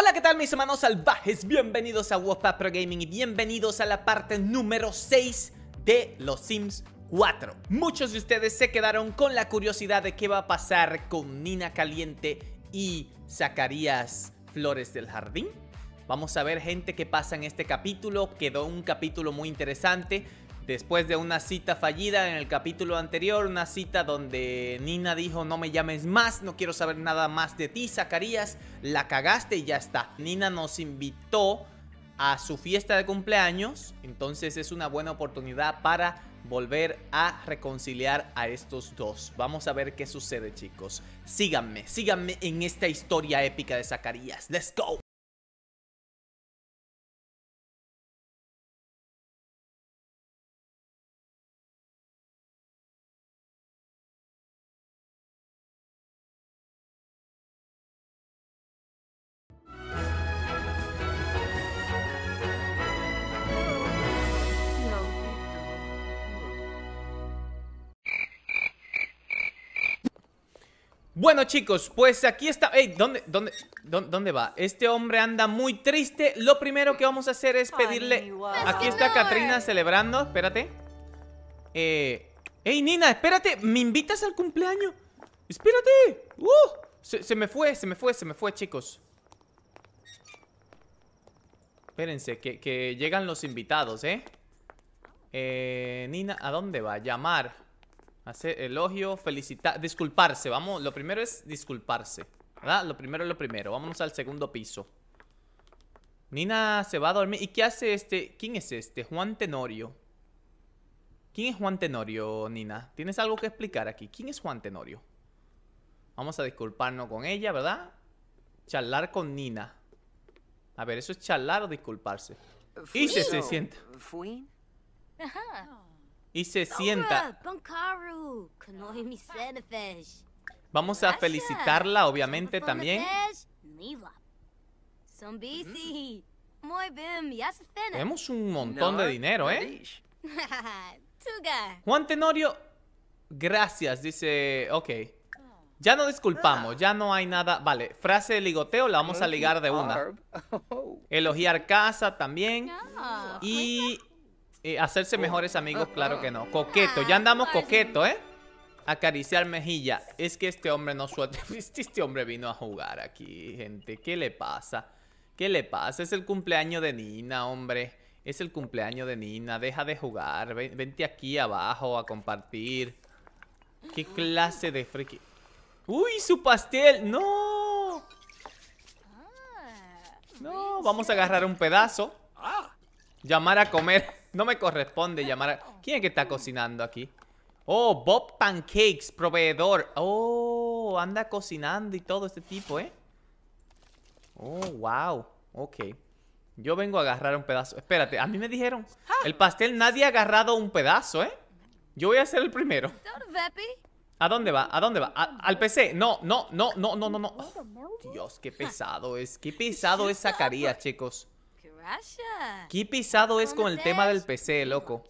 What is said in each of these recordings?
Hola, ¿qué tal mis hermanos salvajes? Bienvenidos a WhatsApp Pro Gaming y bienvenidos a la parte número 6 de Los Sims 4. Muchos de ustedes se quedaron con la curiosidad de qué va a pasar con Nina Caliente y Zacarías Flores del Jardín. Vamos a ver gente qué pasa en este capítulo, quedó un capítulo muy interesante después de una cita fallida en el capítulo anterior, una cita donde Nina dijo no me llames más, no quiero saber nada más de ti, Zacarías, la cagaste y ya está. Nina nos invitó a su fiesta de cumpleaños, entonces es una buena oportunidad para volver a reconciliar a estos dos. Vamos a ver qué sucede, chicos. Síganme, síganme en esta historia épica de Zacarías. Let's go. Bueno chicos, pues aquí está... Ey, ¿dónde, dónde, va? Este hombre anda muy triste Lo primero que vamos a hacer es pedirle... Aquí está Katrina celebrando, espérate Eh... Ey, Nina, espérate, ¿me invitas al cumpleaños? Espérate ¡Uh! Se, me fue, se me fue, se me fue, chicos Espérense, que, que llegan los invitados, ¿eh? Eh... Nina, ¿a dónde va? Llamar Hacer elogio, felicitar, disculparse, vamos, lo primero es disculparse, ¿verdad? Lo primero es lo primero, vámonos al segundo piso. Nina se va a dormir. ¿Y qué hace este? ¿Quién es este? Juan Tenorio. ¿Quién es Juan Tenorio, Nina? ¿Tienes algo que explicar aquí? ¿Quién es Juan Tenorio? Vamos a disculparnos con ella, ¿verdad? Charlar con Nina. A ver, ¿eso es charlar o disculparse? Y se, siente Ajá. Y se sienta. Vamos a felicitarla, obviamente, también. Tenemos un montón de dinero, ¿eh? Juan Tenorio, gracias, dice... Ok. Ya no disculpamos, ya no hay nada... Vale, frase de ligoteo la vamos a ligar de una. Oh. Elogiar casa también. Y hacerse oh. mejores amigos, oh, claro oh. que no. Coqueto, ya ah, andamos coqueto, ¿eh? Acariciar mejilla. Es que este hombre no suelta. Este, este hombre vino a jugar aquí, gente. ¿Qué le pasa? ¿Qué le pasa? Es el cumpleaños de Nina, hombre. Es el cumpleaños de Nina. Deja de jugar. Vente aquí abajo a compartir. ¿Qué clase de friki? ¡Uy, su pastel! ¡No! Ah, no, vamos a agarrar un pedazo. Ah. Llamar a comer. No me corresponde ah, llamar a... ¿Quién es que está cocinando aquí? Oh, Bob Pancakes, proveedor. Oh, anda cocinando y todo este tipo, ¿eh? Oh, wow. Ok. Yo vengo a agarrar un pedazo. Espérate, a mí me dijeron. Ah. El pastel nadie ha agarrado un pedazo, ¿eh? Yo voy a ser el primero. ¿A dónde va? ¿A dónde va? al PC. No, no, no, no, no, no, no. Dios, qué pesado es. Qué pesado es Zacarías, chicos. Qué pisado es con el tema del PC, loco.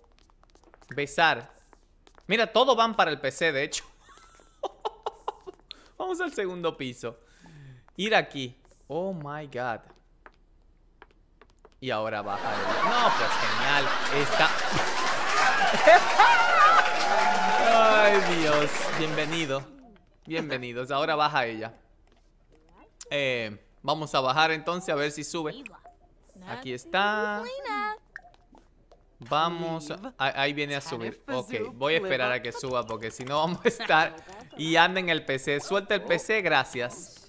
Besar. Mira, todo van para el PC, de hecho. Vamos al segundo piso. Ir aquí. Oh my god. Y ahora baja ella. No, pues genial. Está... Ay, Dios. Bienvenido. Bienvenidos. Ahora baja ella. Eh, vamos a bajar entonces a ver si sube. Aquí está. Vamos, ahí viene a subir Ok, voy a esperar a que suba porque si no vamos a estar Y anda en el PC, suelta el PC, gracias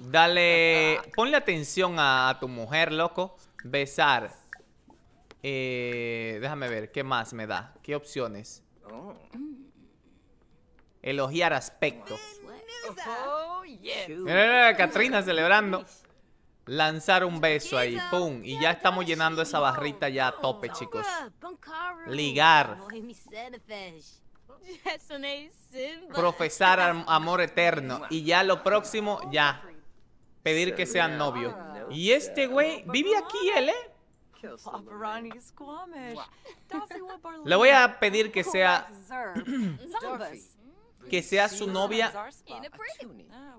Dale, ponle atención a, tu mujer, loco Besar eh, Déjame ver, ¿qué más me da? ¿Qué opciones? Elogiar aspecto oh, Katrina Catrina celebrando Lanzar un beso ahí, pum. Y ya estamos llenando esa barrita ya a tope, chicos. Ligar. Profesar amor eterno. Y ya lo próximo, ya. Pedir que sean novio Y este güey vive aquí, él, ¿eh? Le voy a pedir que sea que sea su novia. Ah,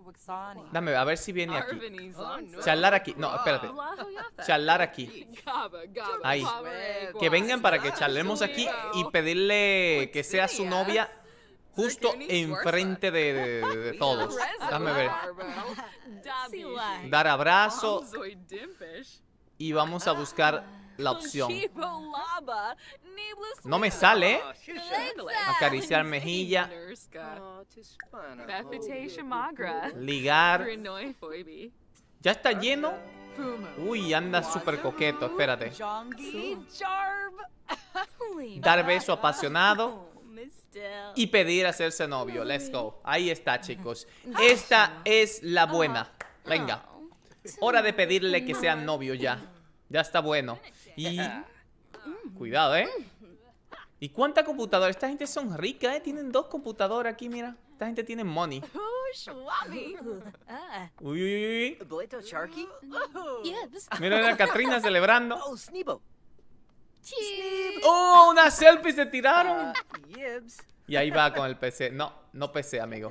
oh, Dame, a ver si viene aquí. Oh, Charlar aquí. No, espérate. Charlar aquí. Ahí. Que vengan para que charlemos aquí y pedirle que sea su novia justo enfrente de, todos. Dame ver. Dar abrazo. Y vamos a buscar ah la opción. No me sale. Oh, Acariciar mejilla. Oh, Ligar. Ya está lleno. Uy, anda súper coqueto, espérate. Dar beso apasionado. Oh, y pedir hacerse novio. Let's go. Ahí está, chicos. Esta es la buena. Venga. Hora de pedirle que sea novio ya. Ya está bueno. Y... Mm. Cuidado, ¿eh? ¿Y cuánta computadora? Esta gente son ricas, ¿eh? Tienen dos computadoras aquí, mira. Esta gente tiene money. Oh, ah. Uy, uy, uy. Mm. Mira a la Katrina celebrando. Oh, ¡Oh, unas selfies se tiraron! Y ahí va con el PC. No, no PC, amigo.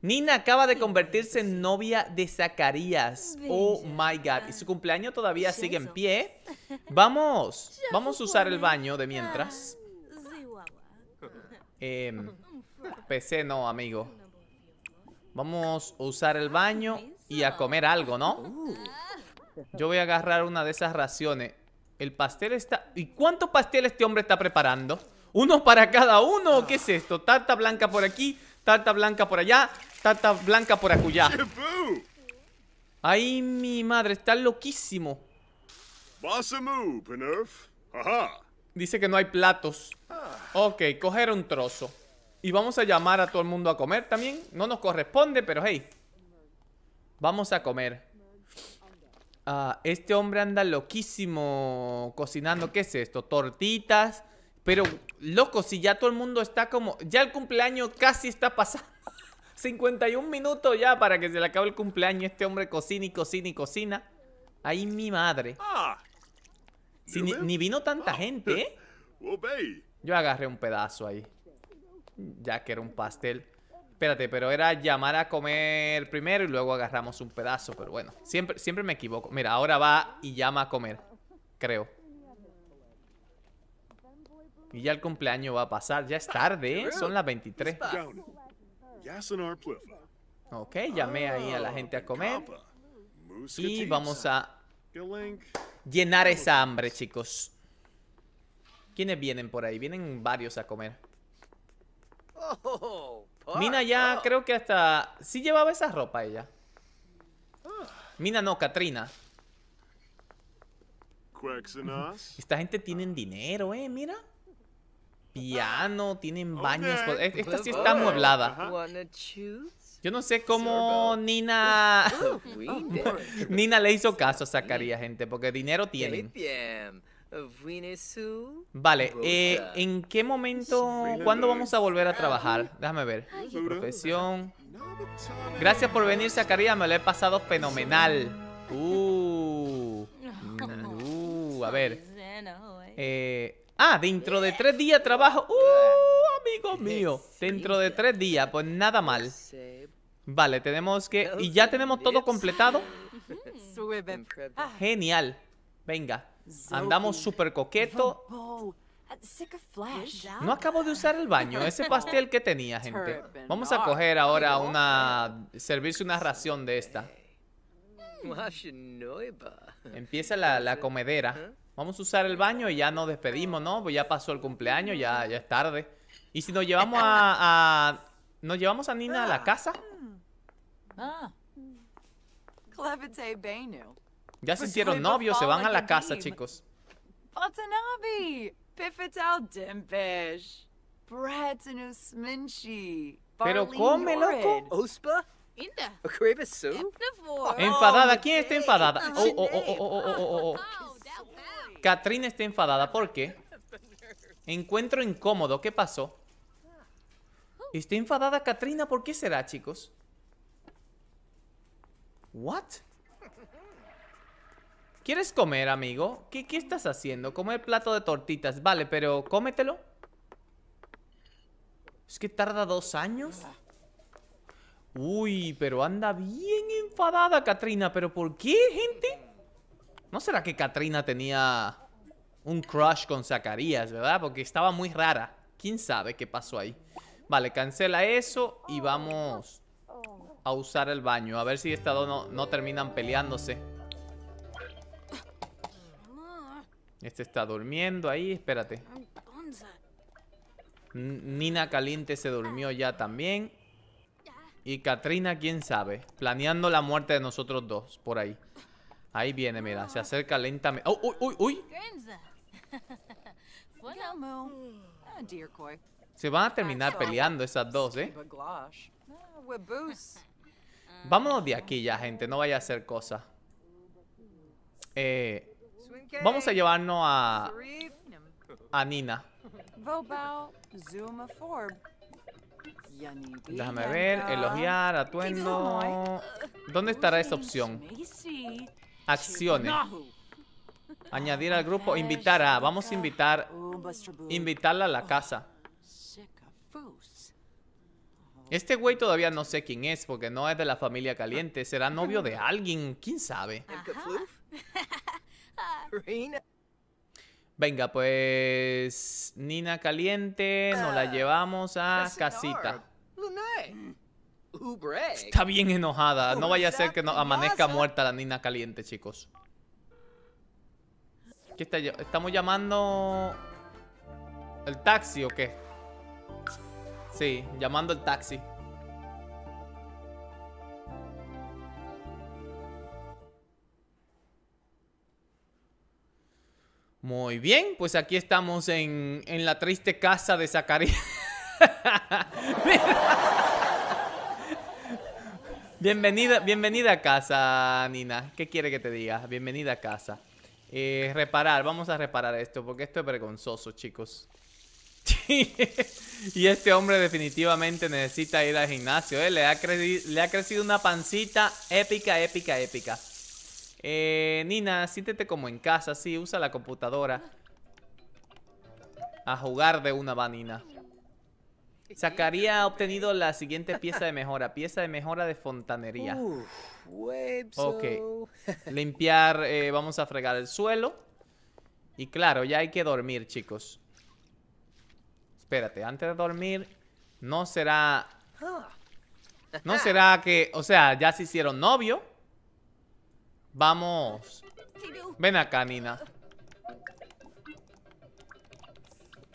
Nina acaba de convertirse en novia de Zacarías. Oh my God. Y su cumpleaños todavía sigue en pie. Vamos, em, vamos a usar el baño de mientras. PC no, amigo. Vamos a usar el baño y a comer algo, ¿no? Uh. Yo voy a agarrar una de esas raciones. El pastel está... ¿Y cuánto pastel este hombre está preparando? ¿Uno para cada uno? ¿Qué es esto? Tarta blanca por aquí, tarta blanca por allá, tarta blanca por acullá. Ay, mi madre, está loquísimo. Dice que no hay platos. Ah. Ok, coger un trozo. Y vamos a llamar a todo el mundo a comer también. No nos corresponde, pero hey. Vamos a comer. Ah, este hombre anda loquísimo cocinando. ¿Qué es esto? Tortitas. Pero, loco, si ya todo el mundo está como... Ya el cumpleaños casi está pasando. 51 minutos ya para que se le acabe el cumpleaños. Este hombre cocina y cocina y cocina. Ahí mi madre. Ah. ni, vino tanta ah, gente, ¿eh? Yo agarré un pedazo ahí. Ya que era un pastel. Espérate, pero era llamar a comer primero y luego agarramos un pedazo. Pero bueno, siempre, siempre me equivoco. Mira, ahora va y llama a comer. Creo. Y ya el cumpleaños va a pasar. Ya es tarde, ¿eh? Son las 23. Ok, llamé ahí a la ah, gente a comer. Y vamos a llenar esa hambre, chicos. ¿Quiénes vienen por ahí? Vienen varios a comer. Mina ya creo que hasta... Sí llevaba esa ropa ella. Mina no, Katrina. Esta gente tienen dinero, eh, mira no tienen baños. Pues, esta pues, sí está oh, amueblada. Yo no sé cómo Nina. Oh, Nina le hizo caso a Zacarías, gente, porque dinero tienen. Vale, eh, ¿en qué momento, cuándo vamos a volver a trabajar? Déjame ver. Profesión. Gracias por venir, Zacarías, me lo he pasado fenomenal. Uh, uh a ver. Eh, eh Ah, dentro de tres días trabajo. ¡Uh, amigo mío! Dentro de tres días, pues nada mal. Vale, tenemos que... ¿Y ya tenemos todo completado? Ah. Genial. Venga. Andamos súper coqueto. No acabo de usar el baño, ese pastel que tenía, gente. Vamos a coger ahora una... Servirse una ración de esta. Empieza la, la comedera. Vamos a usar el baño y ya nos despedimos, ¿no? Pues ya pasó el cumpleaños, ya, ya es tarde. ¿Y si nos llevamos a, ¿Nos llevamos a Nina a la casa? Ah. Ya se pues hicieron novios, pues se van a la casa, chicos. Pero come, loco. Enfadada, ¿quién está enfadada? Oh oh oh, oh, oh, oh, oh, oh, oh, oh. Katrina está enfadada ¿Por qué? encuentro incómodo. ¿Qué pasó? Está enfadada Katrina. ¿Por qué será, chicos? ¿What? ¿Quieres comer, amigo? ¿Qué, estás haciendo? el plato de tortitas. Vale, pero cómetelo. Es que tarda dos años. Uy, pero anda bien enfadada, Katrina. ¿Pero por qué, gente? ¿No será que Katrina tenía un crush con Zacarías, verdad? Porque estaba muy rara. ¿Quién sabe qué pasó ahí? Vale, cancela eso y vamos a usar el baño. A ver si estas dos no, no terminan peleándose. Este está durmiendo ahí, espérate. Nina Caliente se durmió ya también. Y Katrina, quién sabe, planeando la muerte de nosotros dos por ahí. Ahí viene, mira, se acerca lentamente. Oh, uy, uy, uy! Ah, se van a ah, terminar peleando esas dos, ¿eh? Ah, Vámonos de aquí ya, gente. No vaya a hacer cosa. Eh, vamos a llevarnos a... A Nina. Déjame ver. Elogiar, atuendo... ¿Dónde estará esa opción? Acciones. Añadir al grupo. Invitar a. Vamos a invitar. Invitarla a la casa. Este güey todavía no sé quién es porque no es de la familia caliente. ¿Será novio de alguien? ¿Quién sabe? Venga, pues... Nina caliente, nos la ah, llevamos a casita. Está bien enojada. No vaya a ser que no amanezca muerta la nina caliente, chicos. ¿Qué está ¿Estamos llamando el taxi o qué? Sí, llamando el taxi. Muy bien, pues aquí estamos en, en la triste casa de Zacarías. Bienvenida, bienvenida a casa, Nina. ¿Qué quiere que te diga? Bienvenida a casa. Eh, reparar, vamos a reparar esto, porque esto es vergonzoso, chicos. y este hombre definitivamente necesita ir al gimnasio, ¿eh? Le ha, le ha crecido una pancita épica, épica, épica. Eh, Nina, siéntete como en casa, sí, usa la computadora. A jugar de una vanina. Nina. Sacaría obtenido pues. la siguiente pieza de mejora. Pieza de mejora de fontanería. ok. Limpiar, eh, vamos a fregar el suelo. Y claro, ya hay que dormir, chicos. Espérate, antes de dormir, no será... Ah. No será que... O sea, ya se hicieron novio. Vamos. Ven acá, Nina.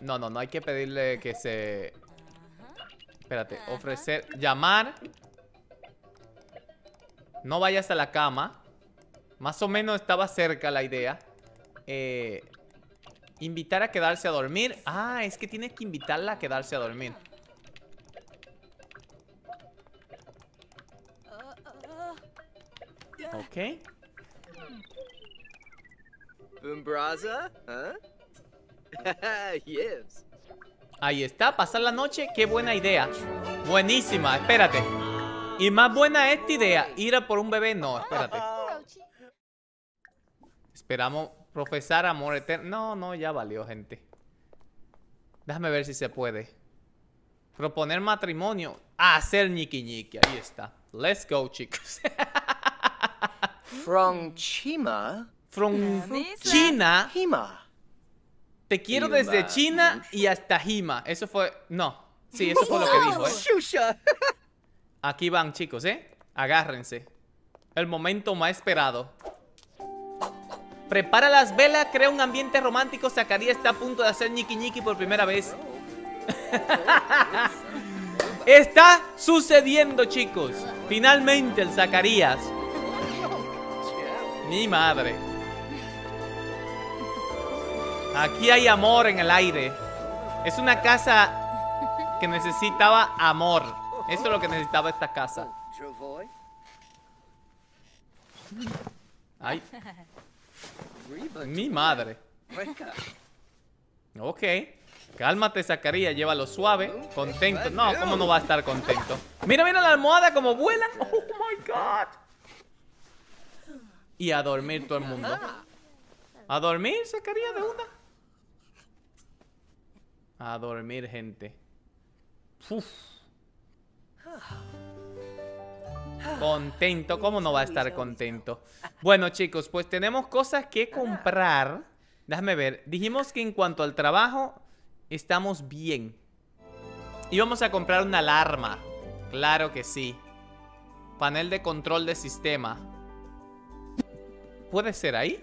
No, no, no hay que pedirle que se Espérate, ofrecer, llamar No vayas a la cama Más o menos estaba cerca la idea eh, Invitar a quedarse a dormir Ah, es que tiene que invitarla a quedarse a dormir Ok Bumbraza, ¿eh? yes Ahí está, pasar la noche, qué buena idea Buenísima, espérate Y más buena esta idea Ir a por un bebé, no, espérate Esperamos profesar amor eterno No, no, ya valió, gente Déjame ver si se puede Proponer matrimonio ah, Hacer ñiqui ñiqui, ahí está Let's go, chicos From Chima From China te quiero desde China y hasta Hima. Eso fue... No. Sí, eso fue lo que dijo, ¿eh? Aquí van, chicos, ¿eh? Agárrense. El momento más esperado. Prepara las velas, crea un ambiente romántico. Zacarías está a punto de hacer ñiqui ñiqui por primera vez. está sucediendo, chicos. Finalmente el Zacarías. Mi madre. Aquí hay amor en el aire. Es una casa que necesitaba amor. Eso es lo que necesitaba esta casa. Ay. Mi madre. Ok. Cálmate, Zacarías, llévalo suave, contento. No, ¿cómo no va a estar contento? Mira, mira la almohada como vuela Oh my god. Y a dormir todo el mundo. A dormir, sacaría de una. A dormir, gente. Contento, ¿cómo no va a estar contento? Bueno, chicos, pues tenemos cosas que comprar. Déjame ver. Dijimos que en cuanto al trabajo, estamos bien. Y vamos a comprar una alarma. Claro que sí. Panel de control de sistema. ¿Puede ser ahí?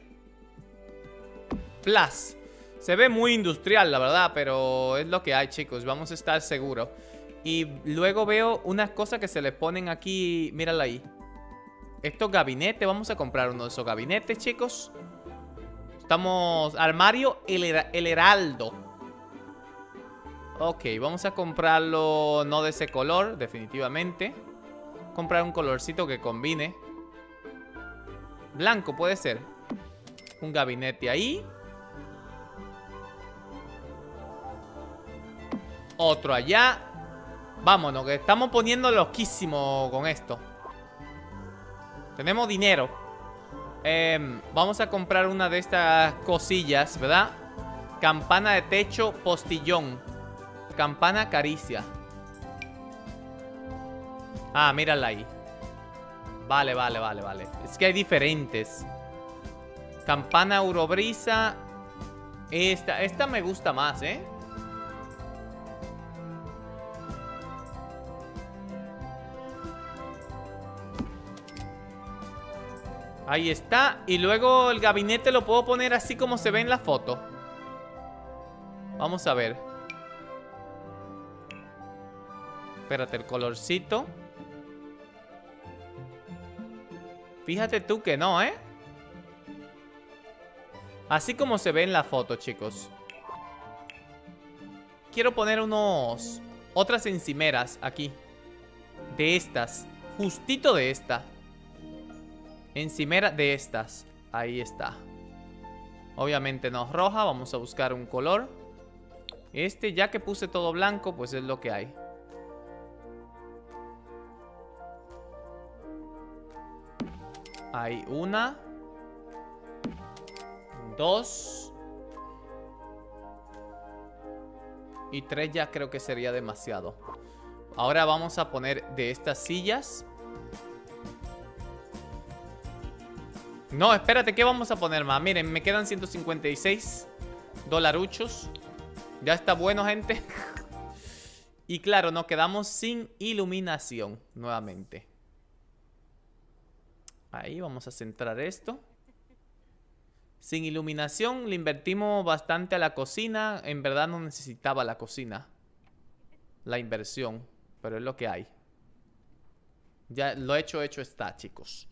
Plus. Se ve muy industrial, la verdad, pero es lo que hay, chicos. Vamos a estar seguros. Y luego veo unas cosas que se le ponen aquí. Mírala ahí. Estos gabinetes. Vamos a comprar uno de esos gabinetes, chicos. Estamos... Armario el, el heraldo. Ok, vamos a comprarlo no de ese color, definitivamente. Comprar un colorcito que combine. Blanco puede ser. Un gabinete ahí. Otro allá. Vámonos, que estamos poniendo loquísimo con esto. Tenemos dinero. Em, vamos a comprar una de estas cosillas, ¿verdad? Campana de techo, postillón. Campana caricia. Ah, mírala ahí. Vale, vale, vale, vale. Es que hay diferentes. Campana eurobrisa. Esta, esta me gusta más, ¿eh? Ahí está. Y luego el gabinete lo puedo poner así como se ve en la foto. Vamos a ver. Espérate, el colorcito. Fíjate tú que no, ¿eh? Así como se ve en la foto, chicos. Quiero poner unos... Otras encimeras aquí. De estas. Justito de esta. Encimera de estas. Ahí está. Obviamente no es roja. Vamos a buscar un color. Este, ya que puse todo blanco, pues es lo que hay. Hay una. Dos. Y tres ya creo que sería demasiado. Ahora vamos a poner de estas sillas No, espérate, ¿qué vamos a poner más? Miren, me quedan 156 dolaruchos. Ya está bueno, gente. y claro, nos quedamos sin iluminación nuevamente. Ahí vamos a centrar esto. Sin iluminación le invertimos bastante a la cocina. En verdad no necesitaba la cocina. La inversión. Pero es lo que hay. Ya lo hecho, hecho está, chicos.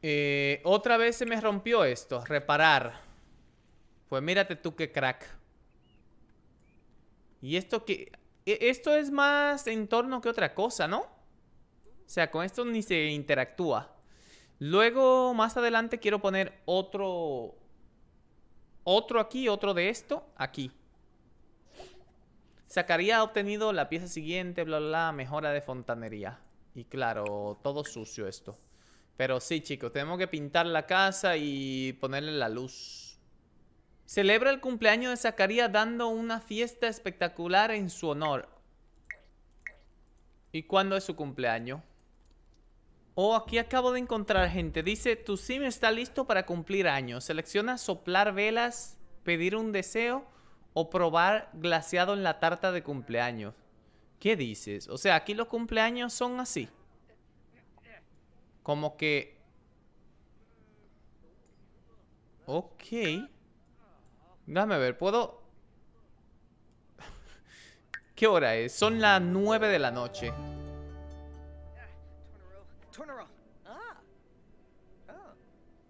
Eh, otra vez se me rompió esto. Reparar. Pues mírate tú qué crack. Y esto que... E, esto es más entorno que otra cosa, ¿no? O sea, con esto ni se interactúa. Luego, más adelante, quiero poner otro... Otro aquí, otro de esto, aquí. Sacaría obtenido la pieza siguiente, bla, bla, bla, mejora de fontanería. Y claro, todo sucio esto. Pero sí, chicos, tenemos que pintar la casa y ponerle la luz. Celebra el cumpleaños de Zacarías dando una fiesta espectacular en su honor. ¿Y cuándo es su cumpleaños? Oh, aquí acabo de encontrar gente. Dice, tu sim está listo para cumplir años. Selecciona soplar velas, pedir un deseo o probar glaseado en la tarta de cumpleaños. ¿Qué dices? O sea, aquí los cumpleaños son así. Como que... Ok. Déjame ver, ¿puedo...? ¿Qué hora es? Son las 9 de la noche.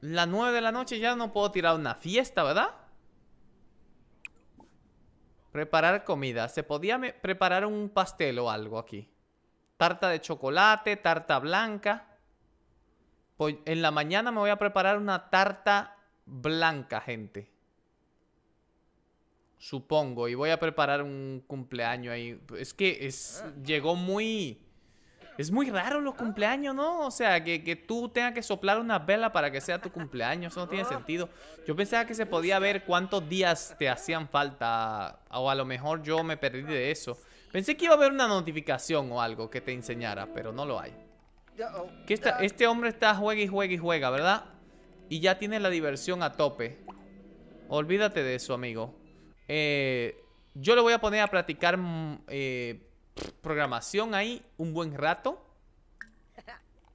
Las 9 de la noche ya no puedo tirar una fiesta, ¿verdad? Preparar comida. Se podía preparar un pastel o algo aquí. Tarta de chocolate, tarta blanca. Pues, en la mañana me voy a preparar una tarta blanca, gente. Supongo. Y voy a preparar un cumpleaños ahí. Es que es, llegó muy... Es muy raro los cumpleaños, ¿no? O sea, que, que, tú tengas que soplar una vela para que sea tu cumpleaños. Eso no tiene sentido. Yo pensaba que se podía ver cuántos días te hacían falta. O a lo mejor yo me perdí de eso. Pensé que iba a haber una notificación o algo que te enseñara, pero no lo hay este hombre está juega y juega y juega, ¿verdad? Y ya tiene la diversión a tope. Olvídate de eso, amigo. Eh, yo le voy a poner a practicar mm, eh, programación ahí un buen rato.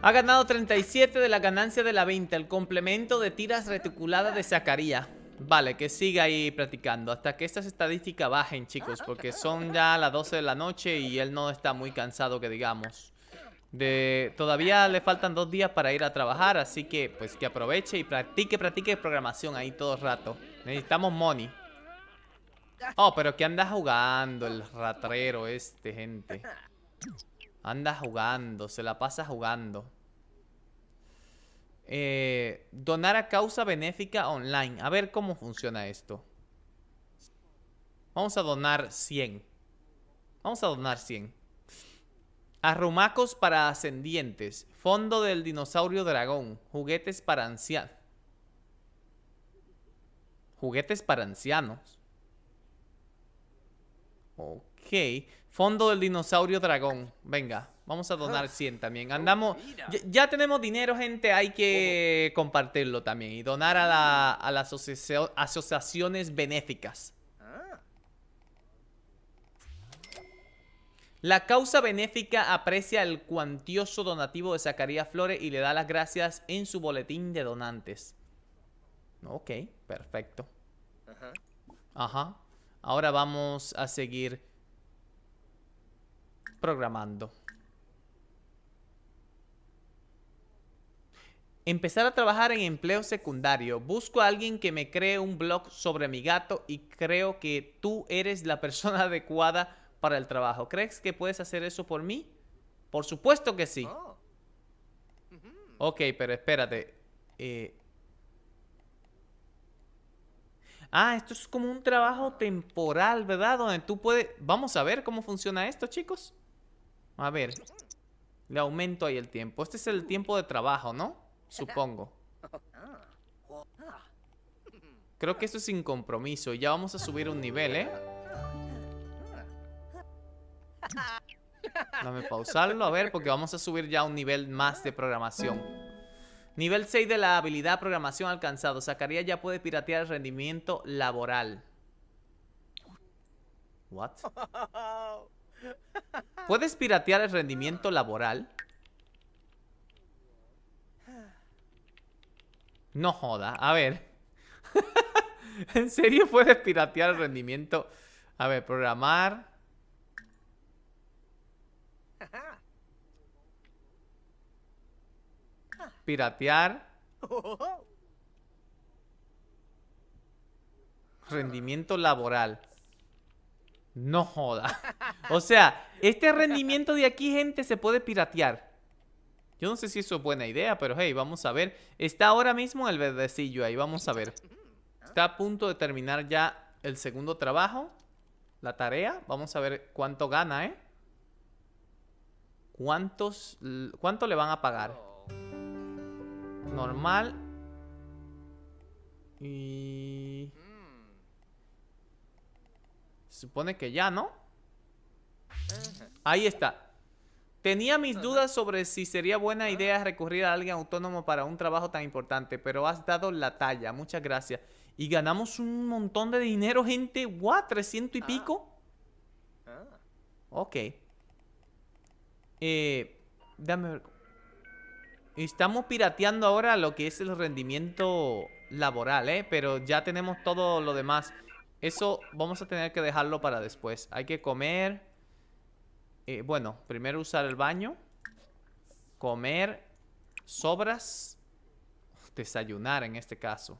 Ha ganado 37 de la ganancia de la venta, el complemento de tiras reticuladas de Zacarías. Vale, que siga ahí practicando hasta que estas estadísticas bajen, chicos, porque son ya las 12 de la noche y él no está muy cansado, que digamos. De... Todavía le faltan dos días para ir a trabajar, así que pues que aproveche y practique, practique programación ahí todo el rato. Necesitamos money. Oh, pero que anda jugando el ratrero este, gente. Anda jugando, se la pasa jugando. Eh, donar a causa benéfica online. A ver cómo funciona esto. Vamos a donar 100. Vamos a donar 100. Arrumacos para ascendientes. Fondo del dinosaurio dragón. Juguetes para ancianos. Juguetes para ancianos. Ok. Fondo del dinosaurio dragón. Venga. Vamos a donar 100 ah. también. Oh, Andamos. Ya, tenemos dinero, gente. Hay que compartirlo también. Y donar a, la, a las asociaciones benéficas. Ah. La causa benéfica aprecia el cuantioso donativo de Zacarías Flores y le da las gracias en su boletín de donantes. Ok, perfecto. Ajá. Ahora vamos a seguir programando. Empezar a trabajar en empleo secundario. Busco a alguien que me cree un blog sobre mi gato y creo que tú eres la persona adecuada para el trabajo. ¿Crees que puedes hacer eso por mí? Por supuesto que sí. Oh. Ok, pero espérate. Eh. Ah, esto es como un trabajo temporal, ¿verdad? Donde tú puedes... Vamos a ver cómo funciona esto, chicos. A ver. Le aumento ahí el tiempo. Este es el tiempo de trabajo, ¿no? Supongo. Creo que esto es sin compromiso. Ya vamos a subir un nivel, ¿eh? Dame pausarlo, a ver, porque vamos a subir ya un nivel más de programación. Nivel 6 de la habilidad programación alcanzado. Sacaría ya puede piratear el rendimiento laboral. What? ¿Puedes piratear el rendimiento laboral? No joda. A ver. ¿En serio puedes piratear el rendimiento? A ver, programar. Piratear. Rendimiento laboral. No joda. O sea, este rendimiento de aquí, gente, se puede piratear. Yo no sé si eso es buena idea, pero hey, vamos a ver. Está ahora mismo el verdecillo ahí, vamos a ver. Está a punto de terminar ya el segundo trabajo, la tarea. Vamos a ver cuánto gana, ¿eh? ¿Cuántos, ¿Cuánto le van a pagar? Normal. Y... Supone que ya, ¿no? Ahí está. Tenía mis dudas sobre si sería buena idea recurrir a alguien autónomo para un trabajo tan importante, pero has dado la talla. Muchas gracias. Y ganamos un montón de dinero, gente. ¿What? ¿300 y ah. pico? Ah. Ok. Eh, dame Estamos pirateando ahora lo que es el rendimiento laboral, ¿eh? Pero ya tenemos todo lo demás. Eso vamos a tener que dejarlo para después. Hay que comer. Eh, bueno, primero usar el baño. Comer. Sobras. Desayunar en este caso.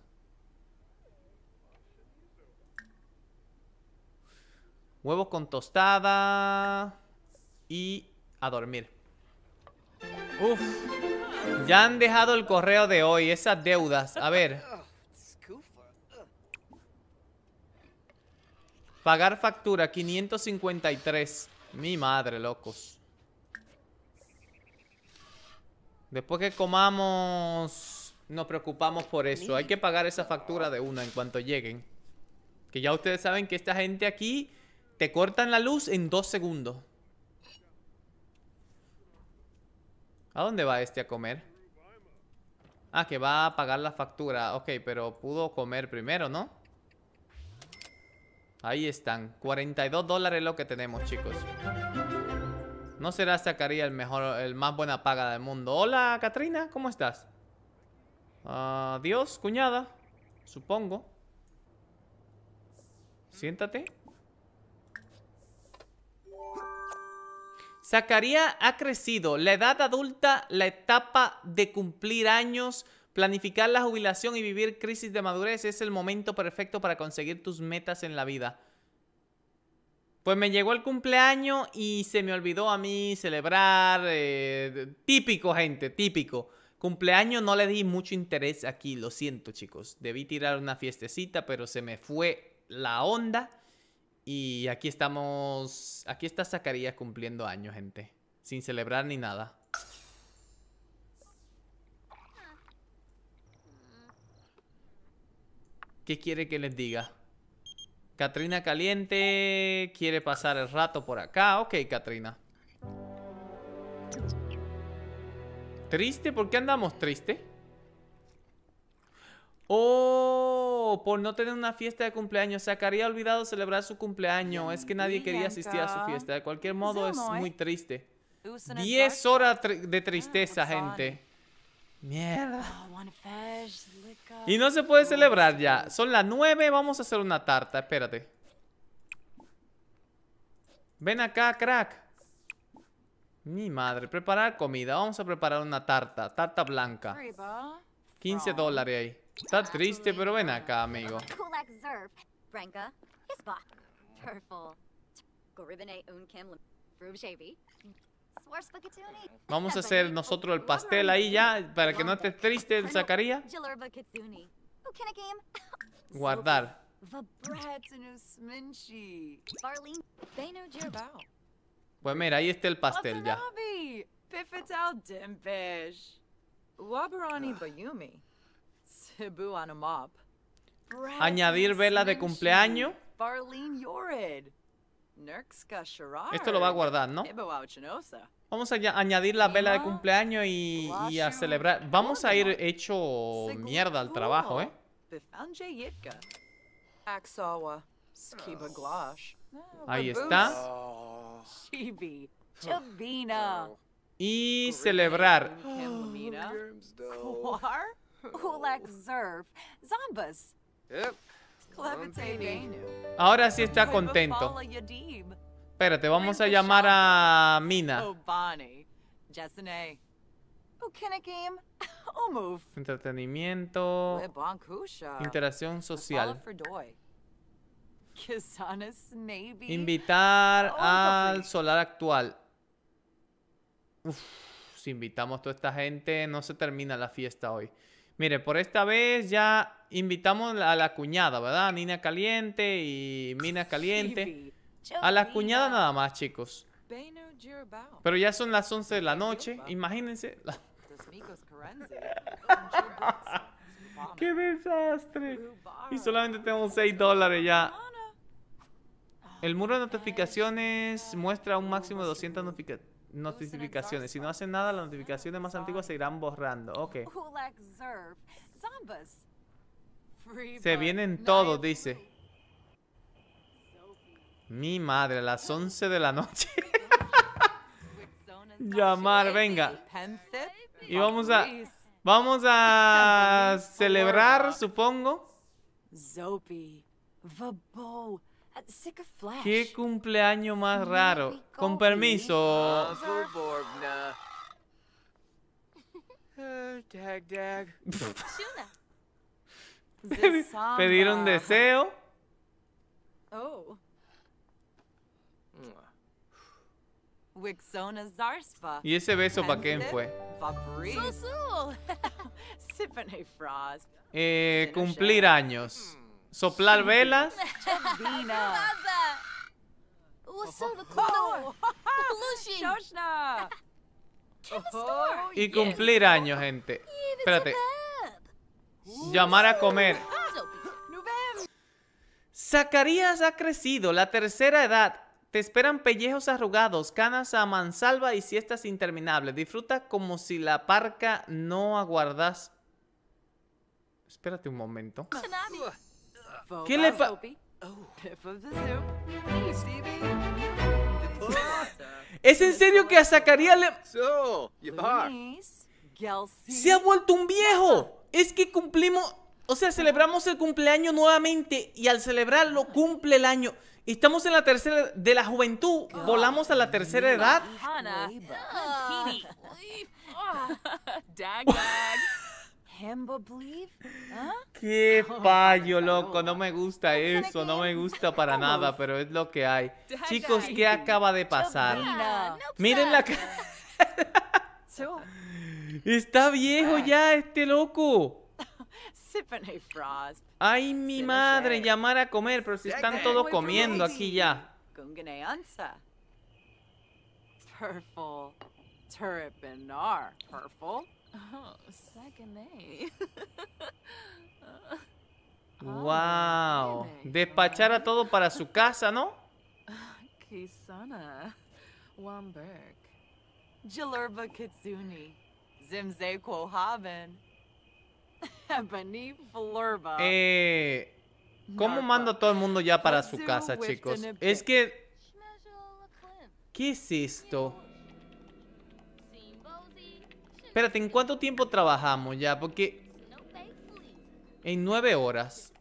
Huevo con tostada. Y a dormir. Uf. Ya han dejado el correo de hoy. Esas deudas. A ver. Pagar factura. 553. Mi madre, locos. Después que comamos, nos preocupamos por eso. Hay que pagar esa factura de una en cuanto lleguen. Que ya ustedes saben que esta gente aquí te cortan la luz en dos segundos. ¿A dónde va este a comer? Ah, que va a pagar la factura. Ok, pero pudo comer primero, ¿no? Ahí están. 42 dólares lo que tenemos, chicos. No será sacaría el mejor, el más buena paga del mundo. Hola, Katrina, ¿cómo estás? Adiós, cuñada. Supongo. Siéntate. Zacarías ha crecido. La edad adulta, la etapa de cumplir años Planificar la jubilación y vivir crisis de madurez es el momento perfecto para conseguir tus metas en la vida. Pues me llegó el cumpleaños y se me olvidó a mí celebrar. Eh, típico, gente, típico. Cumpleaños no le di mucho interés aquí, lo siento chicos. Debí tirar una fiestecita, pero se me fue la onda. Y aquí estamos, aquí está Zacarías cumpliendo años, gente. Sin celebrar ni nada. ¿Qué quiere que les diga? Katrina Caliente quiere pasar el rato por acá. Ok, Katrina. ¿Triste? ¿Por qué andamos triste? Oh, por no tener una fiesta de cumpleaños. Se había olvidado celebrar su cumpleaños. Es que nadie quería asistir a su fiesta. De cualquier modo, es muy triste. 10 horas de tristeza, ah, gente. Mierda. Y no se puede celebrar ya. Son las 9, vamos a hacer una tarta, espérate. Ven acá, crack. Mi madre, preparar comida. Vamos a preparar una tarta, tarta blanca. 15 dólares ahí. Está triste, pero ven acá, amigo. Vamos a hacer nosotros el pastel ahí ya, para que no estés triste, Zacarías. Guardar. Pues mira, ahí está el pastel ya. Ah. Añadir velas de cumpleaños. Esto lo va a guardar, ¿no? Vamos a añadir la vela de cumpleaños y, y a celebrar. Vamos a ir hecho mierda al trabajo, ¿eh? Ahí está. Y celebrar. Ahora sí está contento. Espérate, vamos a llamar a Mina. Oh, Entretenimiento. Interacción social. Invitar oh, al solar actual. si invitamos a toda esta gente, no se termina la fiesta hoy. Mire, por esta vez ya invitamos a la cuñada, ¿verdad? Nina Caliente y Mina Caliente. A la cuñada nada más, chicos. Pero ya son las 11 de la noche, imagínense. ¡Qué desastre! Y solamente tenemos 6 dólares ya. El muro de ah, notificaciones muestra un máximo de 200 notificaciones notificaciones. Si no hacen nada, las notificaciones más antiguas se irán borrando. Ok. Se vienen todos, dice. Mi madre, a las 11 de la noche. Llamar, venga. Y vamos a... Vamos a celebrar, supongo. Zopi, ¿Qué cumpleaños más raro? Con permiso. Ah, oh, Pedir un deseo. Oh. ¿Y ese beso para quién fue? Eh, cumplir años. Hmm soplar velas. Y cumplir año, gente. Espérate. Llamar a comer. Zacarías ha crecido, la tercera edad. Te esperan pellejos arrugados, canas a mansalva y siestas interminables. Disfruta como si la parca no aguardas. Espérate un momento. ¿Qué le pasa? ¿Es en serio que a Zacarías le... Se ha vuelto un viejo. Es que cumplimos... O sea, celebramos el cumpleaños nuevamente y al celebrarlo cumple el año. Estamos en la tercera de la juventud, volamos a la tercera edad. ¿Ah? Qué payo, loco. No me gusta eso. No me gusta para nada, pero es lo que hay. Chicos, ¿qué acaba de pasar? Miren la cara. Está viejo ya este loco. Ay, mi madre, llamar a comer, pero si están todos comiendo aquí ya. Purple, Wow. Oh, ah, Despachar a todo para su casa, ¿no? Kisana, Eh, ¿Cómo mando a todo el mundo ya para su casa, chicos? Es que... ¿Qué es esto? Espérate, ¿en cuánto tiempo trabajamos ya? Porque... En nueve horas.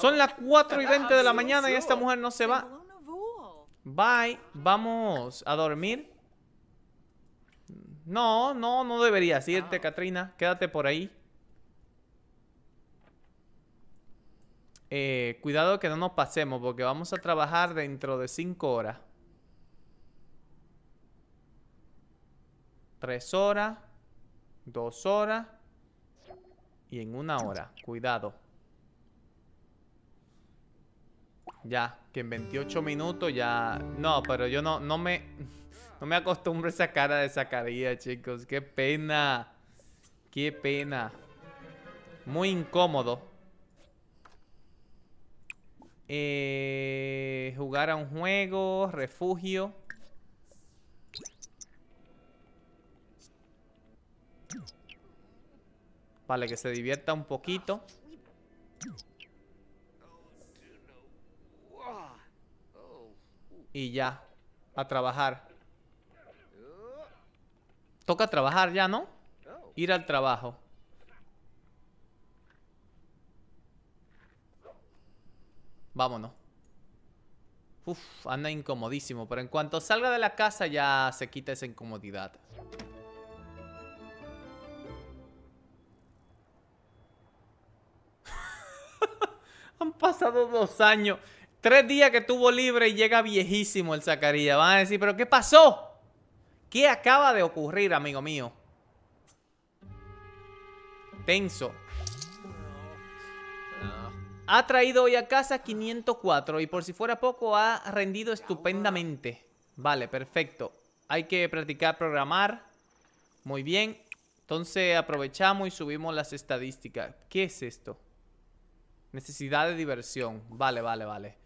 Son las 4 y 20 de la mañana y esta mujer no se va. Bye, vamos a dormir. No, no, no deberías irte, ah. Katrina. Quédate por ahí. Eh, cuidado que no nos pasemos porque vamos a trabajar dentro de 5 horas. Tres horas. Dos horas. Y en una hora. Cuidado. Ya, que en 28 minutos ya... No, pero yo no, no me... No me acostumbro a esa cara de sacaría, chicos. Qué pena. Qué pena. Muy incómodo. Eh, jugar a un juego, refugio. Vale, que se divierta un poquito. Y ya, a trabajar. Toca trabajar ya, ¿no? Ir al trabajo. Vámonos. Uf, anda incomodísimo, pero en cuanto salga de la casa ya se quita esa incomodidad. Han pasado dos años. Tres días que estuvo libre y llega viejísimo el Zacarías. Van a decir, pero ¿qué pasó? ¿Qué acaba de ocurrir, amigo mío? Tenso. Ha traído hoy a casa 504 y por si fuera poco ha rendido estupendamente. Vale, perfecto. Hay que practicar programar. Muy bien. Entonces aprovechamos y subimos las estadísticas. ¿Qué es esto? Necesidad de diversión. Vale, vale, vale.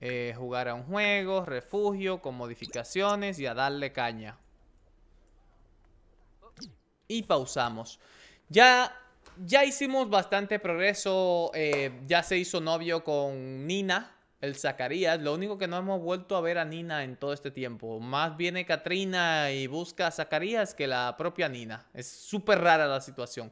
Eh, jugar a un juego, refugio, con modificaciones y a darle caña. Y pausamos. Ya, ya hicimos bastante progreso. Eh, ya se hizo novio con Nina, el Zacarías. Lo único que no hemos vuelto a ver a Nina en todo este tiempo. Más viene Katrina y busca a Zacarías que la propia Nina. Es súper rara la situación.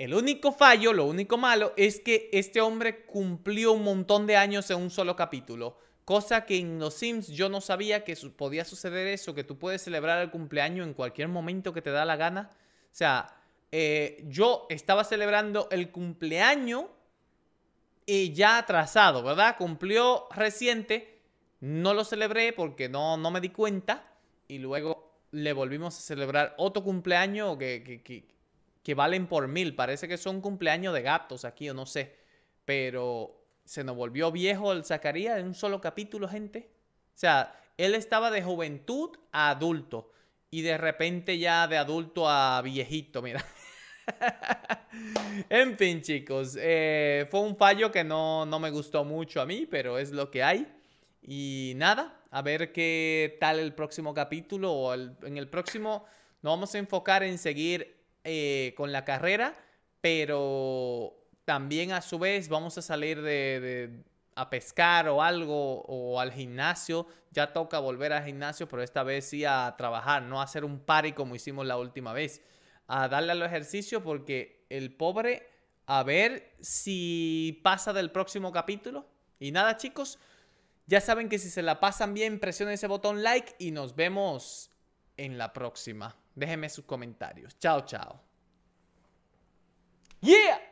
El único fallo, lo único malo, es que este hombre cumplió un montón de años en un solo capítulo. Cosa que en los Sims yo no sabía que podía suceder eso, que tú puedes celebrar el cumpleaños en cualquier momento que te da la gana. O sea, eh, yo estaba celebrando el cumpleaños y ya atrasado, ¿verdad? Cumplió reciente, no lo celebré porque no, no me di cuenta y luego le volvimos a celebrar otro cumpleaños que que valen por mil. Parece que son cumpleaños de gatos aquí, o no sé. Pero se nos volvió viejo el Zacarías en un solo capítulo, gente. O sea, él estaba de juventud a adulto. Y de repente ya de adulto a viejito, mira. en fin, chicos. Eh, fue un fallo que no, me gustó mucho a mí, pero es lo que hay. Y nada, a ver qué tal el próximo capítulo o en el próximo nos vamos a enfocar en seguir eh, con la carrera, pero también a su vez vamos a salir a pescar o algo o al gimnasio. Ya toca volver al gimnasio, pero esta vez sí a trabajar, no a hacer un party como hicimos la última vez. A darle al ejercicio porque el pobre, a ver si pasa del próximo capítulo. Y nada, chicos, ya saben que si se la pasan bien, presionen ese botón like y nos vemos en la próxima. Déjenme sus comentarios. Chao, chao. Yeah!